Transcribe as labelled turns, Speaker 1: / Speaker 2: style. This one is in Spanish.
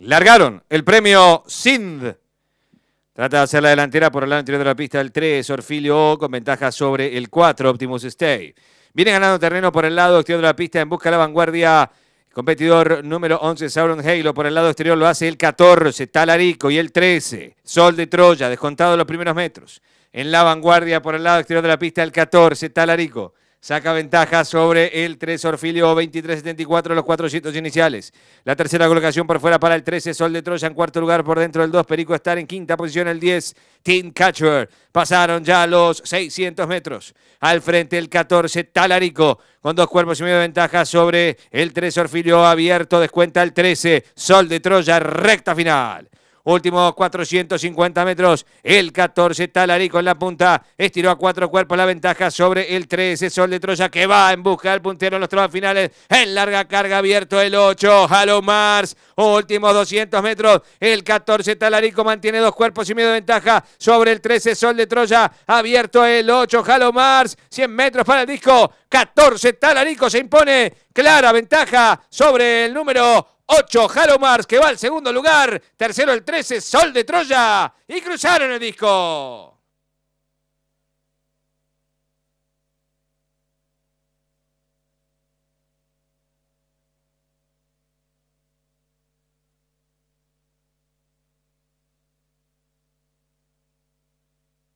Speaker 1: Largaron el premio SIND. Trata de hacer la delantera por el lado interior de la pista el 3, Orfilio O, con ventaja sobre el 4, Optimus Stay. Viene ganando terreno por el lado exterior de la pista en busca de la vanguardia. Competidor número 11, Sauron Halo. Por el lado exterior lo hace el 14, Talarico. Y el 13, Sol de Troya, descontado los primeros metros. En la vanguardia por el lado exterior de la pista el 14, Talarico saca ventaja sobre el 3 Orfilio 2374 los 400 iniciales. La tercera colocación por fuera para el 13 Sol de Troya en cuarto lugar por dentro del 2 Perico Estar en quinta posición el 10 Team Catcher. Pasaron ya los 600 metros. Al frente el 14 Talarico con dos cuerpos y medio de ventaja sobre el 3 Orfilio abierto descuenta el 13 Sol de Troya recta final. Últimos 450 metros. El 14 Talarico en la punta. Estiró a cuatro cuerpos la ventaja sobre el 13 Sol de Troya que va en busca del puntero en los tres finales. En larga carga abierto el 8. Halo Mars. Últimos 200 metros. El 14 Talarico mantiene dos cuerpos y medio de ventaja sobre el 13 Sol de Troya. Abierto el 8. Halo Mars. 100 metros para el disco. 14 Talarico se impone. Clara ventaja sobre el número 8, Mars, que va al segundo lugar. Tercero el 13, Sol de Troya. Y cruzaron el disco.